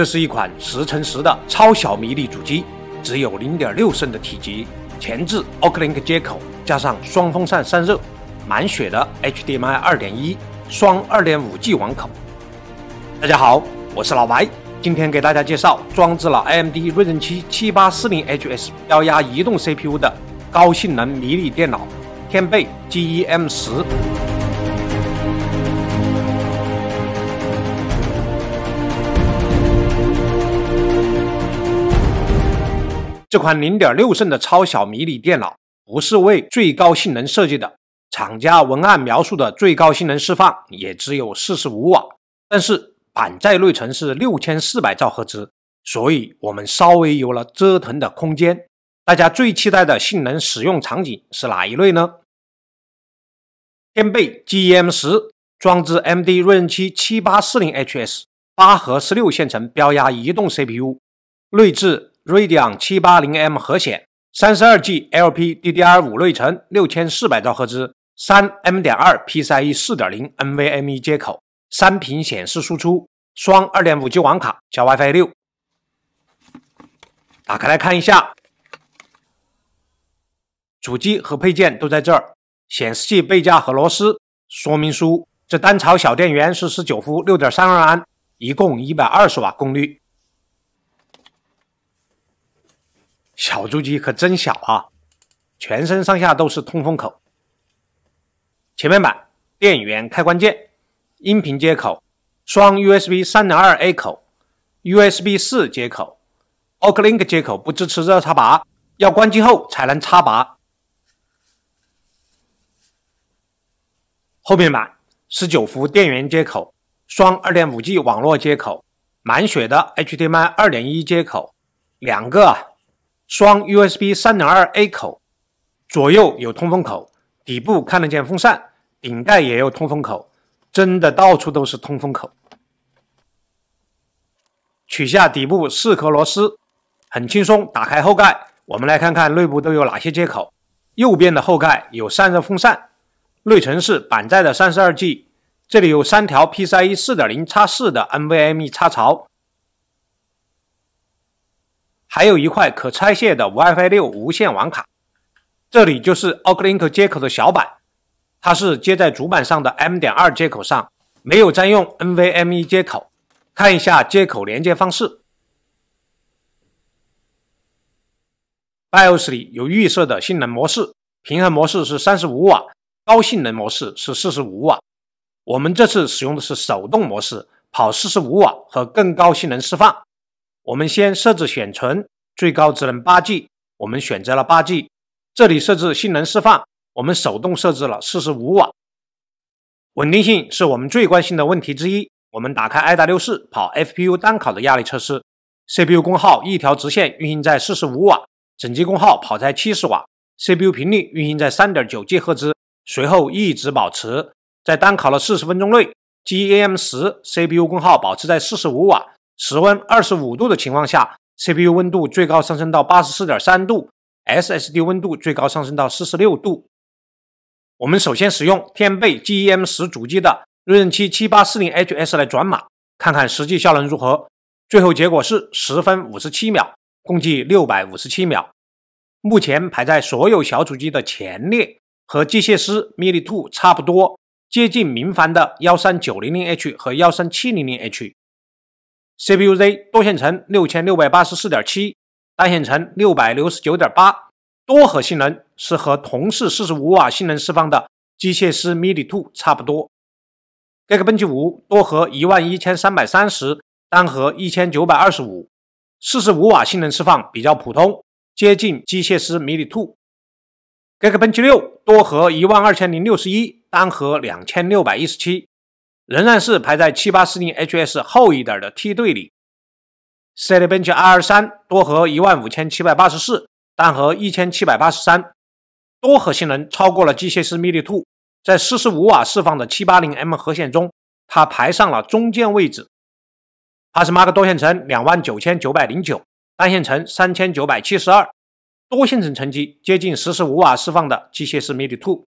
这是一款十乘十的超小迷你主机，只有零点六升的体积，前置 OC Link 接口，加上双风扇散热，满血的 HDMI 二点一，双二点五 G 网口。大家好，我是老白，今天给大家介绍，装置了 AMD Ryzen 七七八四零 HS 标压移动 CPU 的高性能迷你电脑，天贝 GEM 十。这款零点六升的超小迷你电脑不是为最高性能设计的，厂家文案描述的最高性能释放也只有四十五瓦，但是板载内存是六千四百兆赫兹，所以我们稍微有了折腾的空间。大家最期待的性能使用场景是哪一类呢？天贝 GM 十装置 MD 锐龙七七八四零 HS 八核十六线程标压移动 CPU，内置。Radeon 七八零 M 核显，三十二 G L P D D R 五内存，六千四百兆赫兹，三 M 点二 P C I E 四点零 N V M E 接口，三屏显示输出，双二点五 G 网卡加 WiFi 六。打开来看一下，主机和配件都在这儿，显示器背架和螺丝，说明书。这单槽小电源是十九伏六点三二安，一共一百二十瓦功率。小主机可真小啊，全身上下都是通风口。前面板电源开关键、音频接口、双 USB 三点二 A 口、USB 四接口、OcLink 接口不支持热插拔，要关机后才能插拔。后面板十九伏电源接口、双二点五 G 网络接口、满血的 HDMI 二点一接口，两个。双 USB 三点二 A 口，左右有通风口，底部看得见风扇，顶盖也有通风口，真的到处都是通风口。取下底部四颗螺丝，很轻松打开后盖，我们来看看内部都有哪些接口。右边的后盖有散热风扇，内存是板载的三十二 G，这里有三条 PCIe 四点零4四的 NVMe 插槽。还有一块可拆卸的 WiFi 六无线网卡，这里就是 OcLink 接口的小板，它是接在主板上的 M 点二接口上，没有占用 NVMe 接口。看一下接口连接方式。BIOS 里有预设的性能模式，平衡模式是三十五瓦，高性能模式是四十五瓦。我们这次使用的是手动模式，跑四十五瓦和更高性能释放。我们先设置显存，最高只能八 G，我们选择了八 G。这里设置性能释放，我们手动设置了四十五瓦。稳定性是我们最关心的问题之一。我们打开 i w 六四跑 FPU 单考的压力测试，CPU 功耗一条直线运行在四十五瓦，整机功耗跑在七十瓦，CPU 频率运行在三点九 G 赫兹，随后一直保持。在单考了四十分钟内，GAM 十 CPU 功耗保持在四十五瓦。室温二十五度的情况下，CPU 温度最高上升到八十四点三度，SSD 温度最高上升到四十六度。我们首先使用天贝 GEM 十主机的锐刃七七八四零 HS 来转码，看看实际效能如何。最后结果是十分五十七秒，共计六百五十七秒，目前排在所有小主机的前列，和机械师 Mini Two 差不多，接近明凡的幺三九零零 H 和幺三七零零 H。CPU Z 多线程六千六百八十四点七，单线程六百六十九点八。多核性能是和同是四十五瓦性能释放的机械师 Mini Two 差不多。Geekbench 五多核一万一千三百三十，单核一千九百二十五。四十五瓦性能释放比较普通，接近机械师 Mini Two。Geekbench 六多核一万二千零六十一，单核两千六百一十七。仍然是排在七八四零 HS 后一点的梯队里。Cinebench R 三多核一万五千七百八十四，单核一千七百八十三，多核性能超过了机械师 Mini Two，在四十五瓦释放的七八零 M 核线中，它排上了中间位置。p a s m a 多线程两万九千九百零九，单线程三千九百七十二，多线程成绩接近四十五瓦释放的机械师 Mini Two。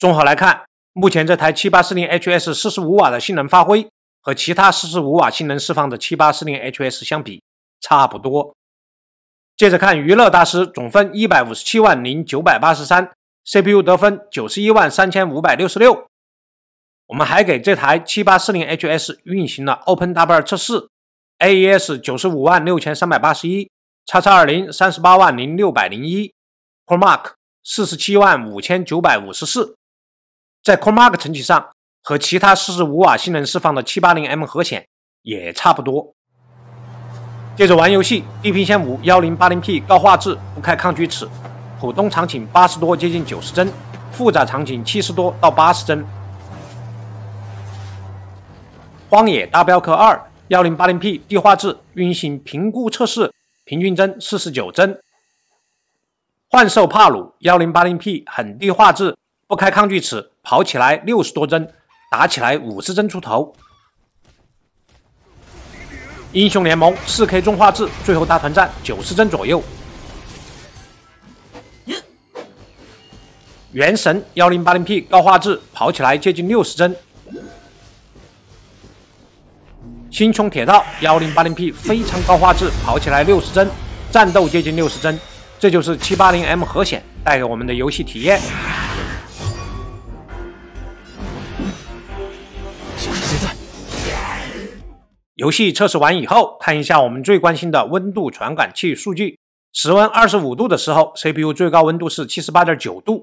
综合来看。目前这台七八四零 HS 四十五瓦的性能发挥和其他四十五瓦性能释放的七八四零 HS 相比差不多。接着看娱乐大师总分一百五十七万零九百八十三，CPU 得分九十一万三千五百六十六。我们还给这台七八四零 HS 运行了 OpenW 测试，AES 九十五万六千三百八十一，叉叉二零三十八万零六百零一，CoreMark 四十七万五千九百五十四。在 CoreMark 成绩上和其他45瓦性能释放的 780M 核显也差不多。接着玩游戏地平线 51080P 高画质，不开抗锯齿，普通场景80多，接近90帧；复杂场景70多到80帧。《荒野大镖客2》1080P 低画质运行评估测试，平均帧49帧。《幻兽帕鲁》1080P 很低画质。不开抗锯齿，跑起来六十多帧，打起来五十帧出头。英雄联盟四 K 中画质，最后大团战九十帧左右。原 神幺零八零 P 高画质，跑起来接近六十帧。青穹铁道幺零八零 P 非常高画质，跑起来六十帧，战斗接近六十帧。这就是七八零 M 核显带给我们的游戏体验。游戏测试完以后，看一下我们最关心的温度传感器数据。室温二十五度的时候，CPU 最高温度是七十八点九度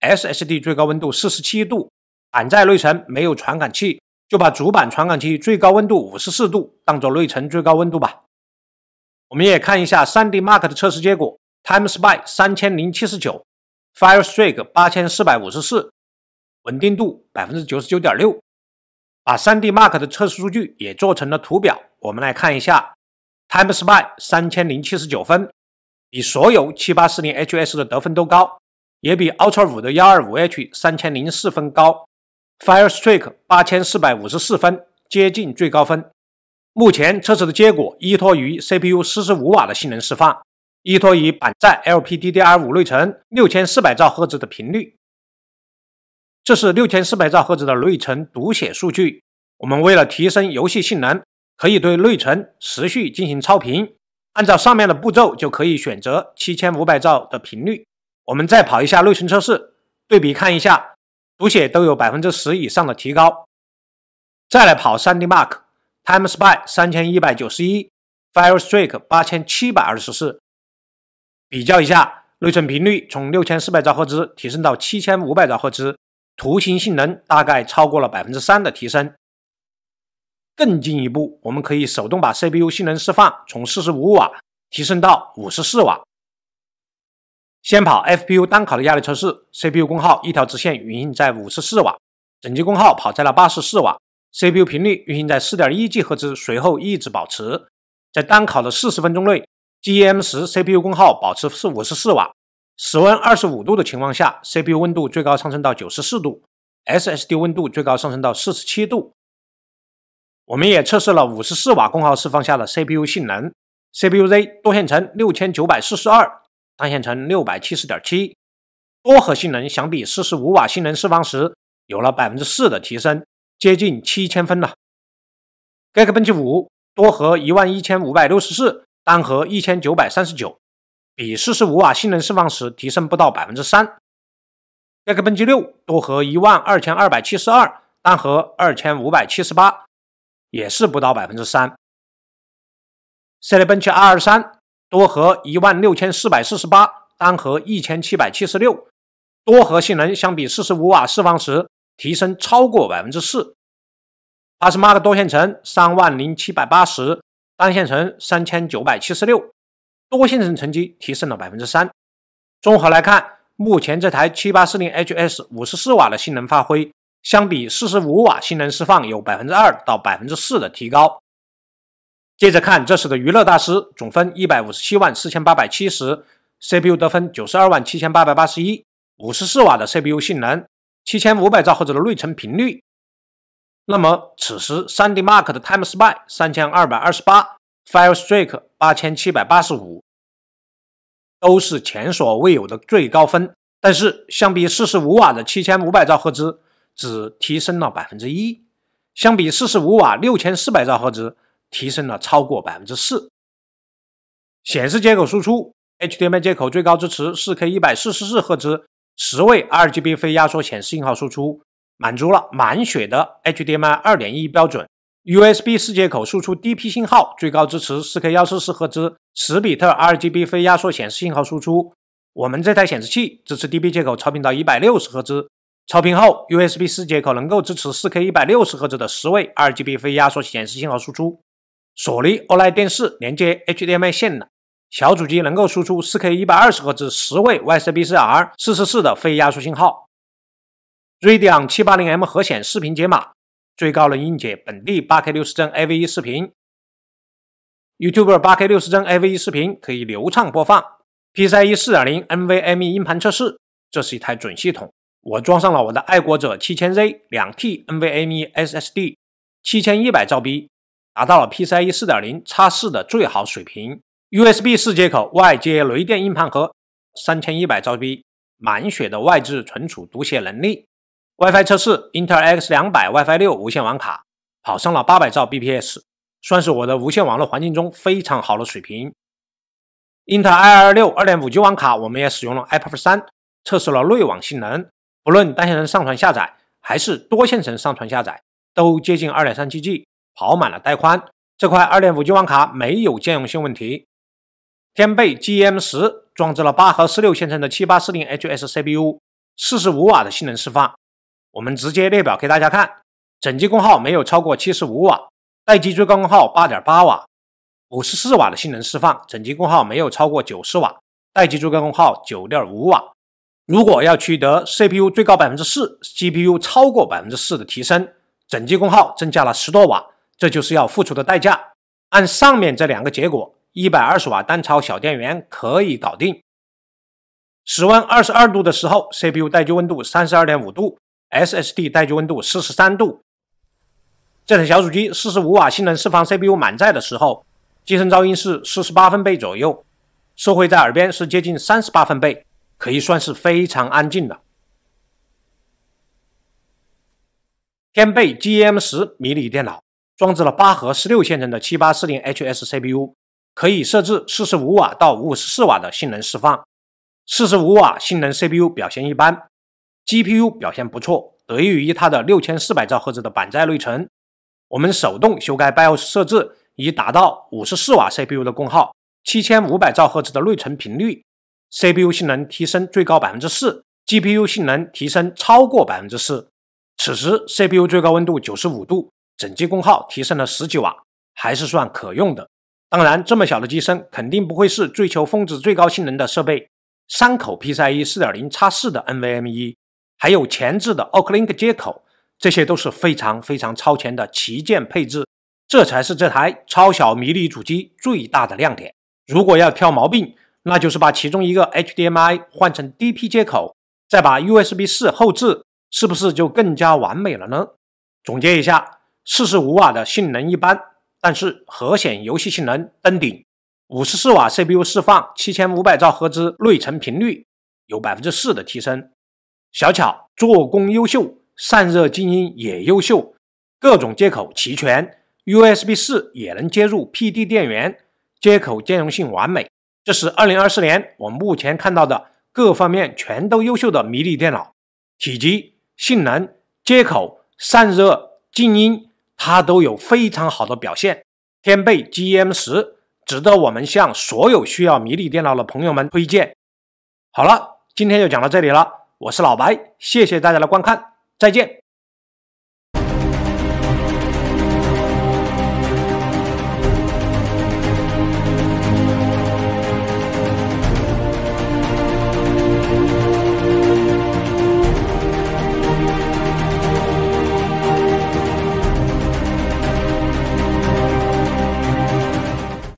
，SSD 最高温度四十七度。板载内存没有传感器，就把主板传感器最高温度五十四度当做内存最高温度吧。我们也看一下 3DMark 的测试结果，Time Spy 三千零七十九，Fire Strike 八千四百五十四，稳定度百分之九十九点六。把 3D Mark 的测试数据也做成了图表，我们来看一下。Time Spy 三千零七十九分，比所有七八四零 HS 的得分都高，也比 Ultra 五的幺二五 H 三千零四分高。Fire Strike 八千四百五十四分，接近最高分。目前测试的结果依托于 CPU 四十五瓦的性能释放，依托于板载 LPDDR 五内存六千四百兆赫兹的频率。这是六千四百兆赫兹的内存读写数据。我们为了提升游戏性能，可以对内存持续进行超频。按照上面的步骤，就可以选择七千五百兆的频率。我们再跑一下内存测试，对比看一下，读写都有百分之十以上的提高。再来跑三 D Mark，Time Spy 三千一百九十一，Fire Strike 八千七百二十四。比较一下，内存频率从六千四百兆赫兹提升到七千五百兆赫兹。图形性能大概超过了百分之三的提升。更进一步，我们可以手动把 CPU 性能释放从四十五瓦提升到五十四瓦。先跑 FPU 单考的压力测试，CPU 功耗一条直线运行在五十四瓦，整机功耗跑在了八十四瓦，CPU 频率运行在四点一 G 赫兹，随后一直保持。在单考的四十分钟内，GEM10 CPU 功耗保持是五十四瓦。室温二十五度的情况下，CPU 温度最高上升到九十四度，SSD 温度最高上升到四十七度。我们也测试了五十四瓦功耗释放下的 CPU 性能，CPU-Z 多线程六千九百四十二，单线程六百七十点七，多核性能相比四十五瓦性能释放时有了百分之四的提升，接近七千分了。Geekbench 五多核一万一千五百六十四，单核一千九百三十九。比四十五瓦性能释放时提升不到百分之三。g 克 e k 六多核一万二千二百七十二，单核二千五百七十八，也是不到百分之三。c i 奔驰 R23 多核一万六千四百四十八，单核一千七百七十六，多核性能相比四十五瓦释放时提升超过百分之四。h a n 的多线程三万零七百八十，单线程三千九百七十六。多线程成绩提升了百分之三。综合来看，目前这台七八四零 HS 五十四瓦的性能发挥，相比四十五瓦性能释放有百分之二到百分之四的提高。接着看这时的娱乐大师总分一百五十七万四千八百七十，CPU 得分九十二万七千八百八十一，五十四瓦的 CPU 性能，七千五百兆赫兹的内存频率。那么此时三 D Mark 的 Time Spy 三千二百二十八。Fire Strike 八千七百八十五都是前所未有的最高分，但是相比四十五瓦的七千五百兆赫兹只提升了百分之一，相比四十五瓦六千四百兆赫兹提升了超过百分之四。显示接口输出 HDMI 接口最高支持四 K 一百四十四赫兹十位 RGB 非压缩显示信号输出，满足了满血的 HDMI 二点一标准。USB 四接口输出 DP 信号，最高支持 4K144 赫兹十比特 RGB 非压缩显示信号输出。我们这台显示器支持 DP 接口超频到160赫兹，超频后 USB 四接口能够支持 4K160 赫兹的十位 RGB 非压缩显示信号输出。索尼 OLED 电视连接 HDMI 线缆，小主机能够输出 4K120 赫兹十位 y c b c r 四4 4的非压缩信号。Radeon 780M 核显视频解码。最高能音解本地 8K60 帧 AV1 视频，YouTube 8K60 帧 AV1 视频可以流畅播放。PCIe 4.0 NVMe 硬盘测试，这是一台准系统，我装上了我的爱国者 7000Z 2T NVMe SSD，7100 兆 B，达到了 PCIe 4.0 x4 的最好水平。USB4 接口外接雷电硬盘盒，3100兆 B，满血的外置存储读写能力。WiFi 测试，Intel X 两百 WiFi 六无线网卡跑上了八百兆 bps，算是我的无线网络环境中非常好的水平。i n t e i26 二点五 G 网卡，我们也使用了 i p a d 三测试了内网性能，不论单线程上传下载还是多线程上传下载，都接近二点三 G G，跑满了带宽。这块二点五 G 网卡没有兼容性问题。天贝 GM 十装置了八核十六线程的七八四零 HS CPU，四十五瓦的性能释放。我们直接列表给大家看，整机功耗没有超过七十五瓦，待机最高功耗八点八瓦，五十四瓦的性能释放，整机功耗没有超过九十瓦，待机最高功耗九点五瓦。如果要取得 CPU 最高百分之四，GPU 超过百分之四的提升，整机功耗增加了十多瓦，这就是要付出的代价。按上面这两个结果，一百二十瓦单槽小电源可以搞定。室温二十二度的时候，CPU 待机温度三十二点五度。SSD 待机温度四十三度，这台小主机四十五瓦性能释放，CPU 满载的时候，机身噪音是四十八分贝左右，收会在耳边是接近三十八分贝，可以算是非常安静的。天贝 GM 十迷你电脑，装置了八核十六线程的七八四零 HS CPU，可以设置四十五瓦到五十四瓦的性能释放，四十五瓦性能 CPU 表现一般。GPU 表现不错，得益于它的六千四百兆赫兹的板载内存。我们手动修改 BIOS 设置，以达到五十四瓦 CPU 的功耗，七千五百兆赫兹的内存频率。CPU 性能提升最高百分之四，GPU 性能提升超过百分之四。此时 CPU 最高温度九十五度，整机功耗提升了十几瓦，还是算可用的。当然，这么小的机身肯定不会是追求峰值最高性能的设备。三口 PCIe 四点零叉四的 NVMe。还有前置的 OcLink 接口，这些都是非常非常超前的旗舰配置，这才是这台超小迷你主机最大的亮点。如果要挑毛病，那就是把其中一个 HDMI 换成 DP 接口，再把 USB 四后置，是不是就更加完美了呢？总结一下，四十五瓦的性能一般，但是核显游戏性能登顶，五十四瓦 CPU 释放七千五百兆赫兹内存频率，有百分之四的提升。小巧，做工优秀，散热静音也优秀，各种接口齐全，USB 四也能接入 PD 电源，接口兼容性完美。这是二零二四年我目前看到的各方面全都优秀的迷你电脑，体积、性能、接口、散热、静音，它都有非常好的表现。天贝 GM 十值得我们向所有需要迷你电脑的朋友们推荐。好了，今天就讲到这里了。我是老白，谢谢大家的观看，再见。